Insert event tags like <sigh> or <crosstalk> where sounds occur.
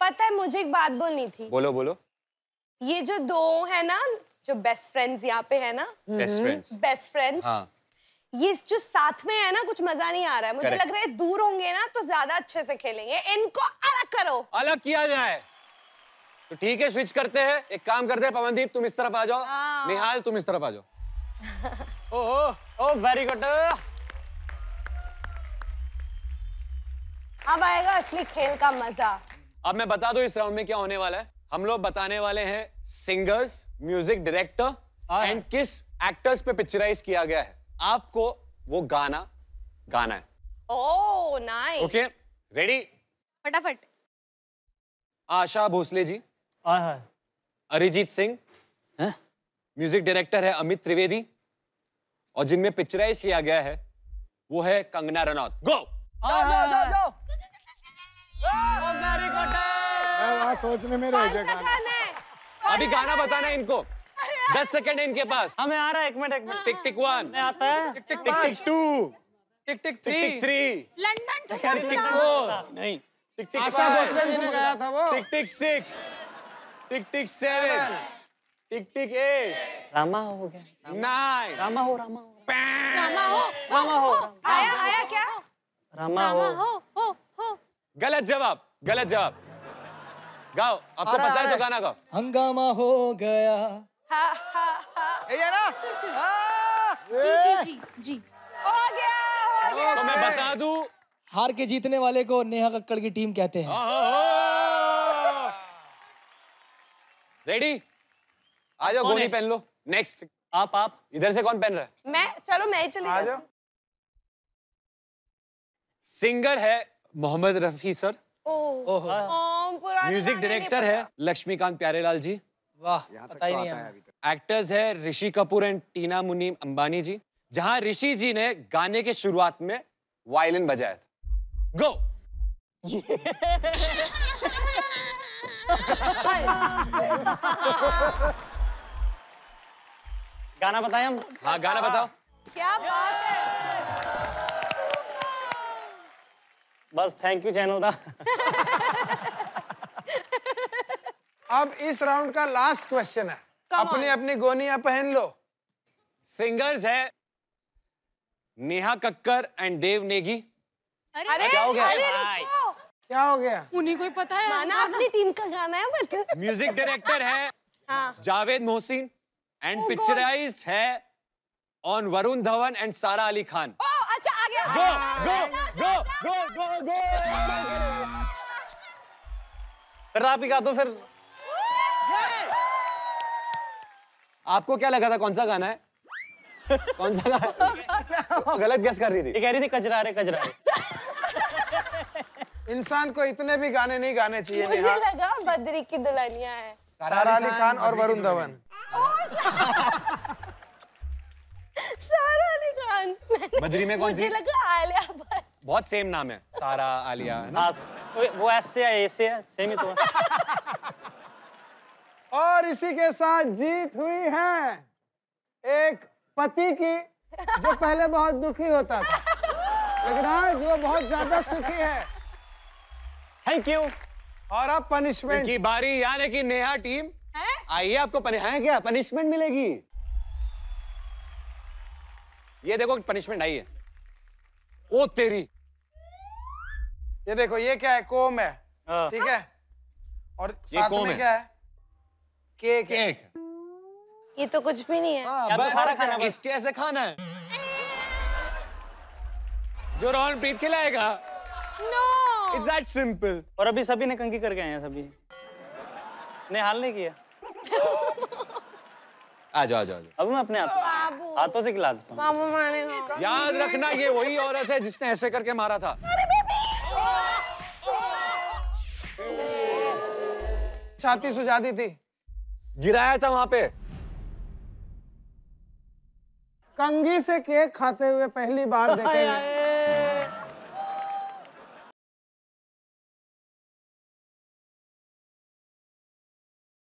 पता है मुझे एक बात बोलनी थी बोलो बोलो ये जो दो है ना जो बेस्ट फ्रेंड्स यहाँ पे है ना बेस्ट फ्रेंड्स बेस्ट फ्रेंड्स ये जो साथ में है ना कुछ मजा नहीं आ रहा है मुझे Correct. लग रहा है दूर होंगे ना तो ज्यादा अच्छे से खेलेंगे इनको अलग करो अलग किया जाए तो ठीक है स्विच करते हैं एक काम करते हैं पवनदीप तुम इस तरफ आ जाओ हाँ। निहाल तुम इस तरफ आ जाओ <laughs> ओहो ओ वेरी गुड अब आएगा असली खेल का मजा अब मैं बता दू इस राउंड में क्या होने वाला है हम लोग बताने वाले हैं सिंगर्स म्यूजिक डायरेक्टर एंड किस एक्टर्स पे पिक्चराइज किया गया है आपको वो गाना गाना है ओके रेडी फटाफट आशा भोसले जी हाँ, हाँ। अरिजीत सिंह म्यूजिक हाँ। डायरेक्टर है अमित त्रिवेदी और जिनमें पिक्चराइज किया गया है वो है कंगना रनौत गो जाओ जाओ जाओ मैं सोचने में रह गया गाना अभी गाना बताना इनको दस सेकंड इनके पास हमें आ रहा है एक मिनट एक मिनट टिक टिक वन आता है tick tick tick two tick tick three three London tick tick four नहीं टिक टिक आशा भोसले जी ने गाया था वो tick tick six tick tick seven tick tick eight रामा हो गया नाइन रामा हो रामा हो रामा हो रामा हो आया आया क्या रामा हो गलत जवाब गलत जवाब गाओ आपको पता है तो गाना गाओ हंगामा हो गया हा, हा, हा। ये ना जी जी जी जी हो गया हो गया तो मैं बता दू हार के जीतने वाले को नेहा कक्कड़ की टीम कहते हैं रेडी आ जाओ गोली पहन लो नेक्स्ट आप आप इधर से कौन पहन रहा है मैं चलो मैं चली आ जाओ सिंगर है Mohammad Rafi sir music director हाँ। हाँ, है लक्ष्मीकांत प्यारेलाल जी वाह पता ही तो नहीं है एक्टर्स है ऋषि कपूर एंड टीना मुनीम अंबानी जी जहां ऋषि जी ने गाने के शुरुआत में वायलिन बजाया था गो <laughs> गाना बताएं हम हाँ गाना बताओ क्या बात है बस थैंक यू चैनल दा अब इस राउंड का लास्ट क्वेश्चन है अपनी अपनी गोनिया पहन लो सिंगर्स है नेहा कक्कर एंड देव नेगी अरे, अरे क्या हो गया अरे क्या हो गया उन्हीं को पता है माना अपनी टीम का गाना है बट म्यूजिक डायरेक्टर है <laughs> हाँ। Javed Mohsin and picturised oh है ऑन वरुण धवन एंड सारा अली खान ओ, अच्छा आ गया, गो, गो, गोल गोल गोल फिर आप ही गा दो फिर आपको क्या लगा था कौन सा गाना है कौन सा गाना तो गलत गैस कर रही थी ये कह रही थी कचरा रे कचरा रे इंसान को इतने भी गाने नहीं गाने चाहिए मुझे लगा बद्री की दुल्हनिया है सारा अली खान और वरुण धवन सारा अली खान बद्री में कौन थी मुझे लगा आलिया बहुत सेम नाम है सारा आलिया है ना हाँ, वो एस से है ए से है सेम ही तो <laughs> और इसी के साथ जीत हुई है एक पति की जो पहले बहुत दुखी होता था लेकिन आज वो बहुत ज्यादा सुखी है थैंक यू और अब पनिशमेंट की बारी यानी कि नेहा टीम आइए आपको पन... है क्या पनिशमेंट मिलेगी ये देखो पनिशमेंट आई है वो तेरी ये देखो ये क्या है कोम है हाँ। ठीक है और ये साथ में क्या है केक है। केक ये तो कुछ भी नहीं है आ, हाँ, बस बस। इसके ऐसे खाना है जो रोहन प्रीत खिलाएगा नो इट्स दैट सिंपल और अभी सभी ने कंकी करके आए हैं सभी ने हाल नहीं किया <laughs> आ जाओ आ जाओ। अब मैं अपने आप हाथों से खिला देता हूँ तो। याद रखना ये वही औरत है जिसने ऐसे करके मारा था छाती सुझा दी थी गिराया था वहां पे कंगी से केक खाते हुए पहली बार देखा